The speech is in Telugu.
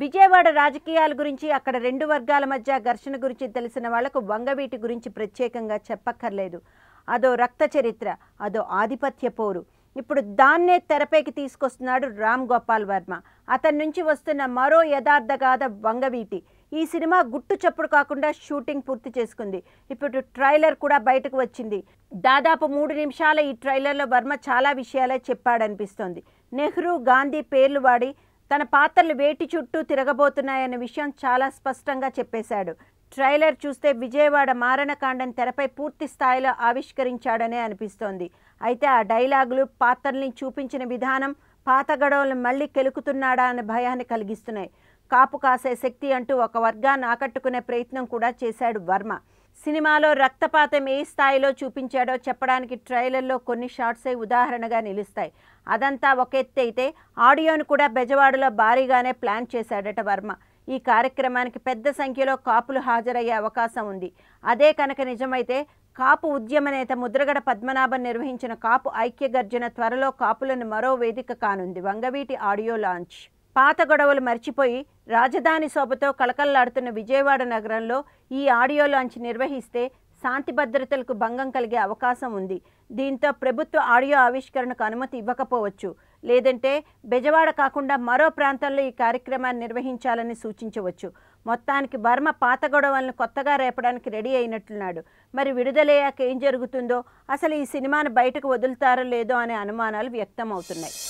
విజయవాడ రాజకీయాల గురించి అక్కడ రెండు వర్గాల మధ్య ఘర్షణ గురించి తెలిసిన వాళ్లకు వంగవీటి గురించి ప్రత్యేకంగా చెప్పక్కర్లేదు అదో రక్త చరిత్ర అదో ఆధిపత్య పోరు ఇప్పుడు దాన్నే తెరపైకి తీసుకొస్తున్నాడు రామ్ గోపాల్ వర్మ అతని నుంచి వస్తున్న మరో యథార్థగాథ వంగవీటి ఈ సినిమా గుట్టు చప్పుడు కాకుండా షూటింగ్ పూర్తి చేసుకుంది ఇప్పుడు ట్రైలర్ కూడా బయటకు వచ్చింది దాదాపు మూడు నిమిషాల ఈ ట్రైలర్లో వర్మ చాలా విషయాలే చెప్పాడనిపిస్తోంది నెహ్రూ గాంధీ పేర్లు వాడి తన పాత్రలు వేటి చుట్టూ తిరగబోతున్నాయనే విషయం చాలా స్పష్టంగా చెప్పేశాడు ట్రైలర్ చూస్తే విజయవాడ మారణకాండం తెరపై పూర్తి స్థాయిలో ఆవిష్కరించాడనే అనిపిస్తోంది అయితే ఆ డైలాగులు పాత్రల్ని చూపించిన విధానం పాత గడవలను మళ్ళీ కెలుకుతున్నాడా అనే భయాన్ని కలిగిస్తున్నాయి కాపు కాసే శక్తి అంటూ ఒక వర్గాన్ని ఆకట్టుకునే ప్రయత్నం కూడా చేశాడు వర్మ సినిమాలో రక్తపాతం ఏ స్థాయిలో చూపించాడో చెప్పడానికి ట్రైలర్లో కొన్ని షార్ట్సే ఉదాహరణగా నిలుస్తాయి అదంతా ఒక ఎత్తు అయితే ఆడియోను కూడా బెజవాడలో భారీగానే ప్లాన్ చేశాడట వర్మ ఈ కార్యక్రమానికి పెద్ద సంఖ్యలో కాపులు హాజరయ్యే అవకాశం ఉంది అదే కనుక నిజమైతే కాపు ఉద్యమ నేత ముద్రగడ పద్మనాభన్ నిర్వహించిన కాపు ఐక్య గర్జన త్వరలో కాపులను మరో వేదిక కానుంది వంగవీటి ఆడియో లాంచ్ పాత గొడవలు మర్చిపోయి రాజధాని శోభతో కళకళలాడుతున్న విజయవాడ నగరంలో ఈ ఆడియో లాంచ్ నిర్వహిస్తే శాంతి భద్రతలకు భంగం కలిగే అవకాశం ఉంది దీంతో ప్రభుత్వ ఆడియో ఆవిష్కరణకు అనుమతి ఇవ్వకపోవచ్చు లేదంటే బెజవాడ కాకుండా మరో ప్రాంతంలో ఈ కార్యక్రమాన్ని నిర్వహించాలని సూచించవచ్చు మొత్తానికి వర్మ పాత గొడవలను కొత్తగా రేపడానికి రెడీ అయినట్లున్నాడు మరి విడుదలయ్యాక ఏం జరుగుతుందో అసలు ఈ సినిమాను బయటకు వదులుతారో లేదో అనే అనుమానాలు వ్యక్తం అవుతున్నాయి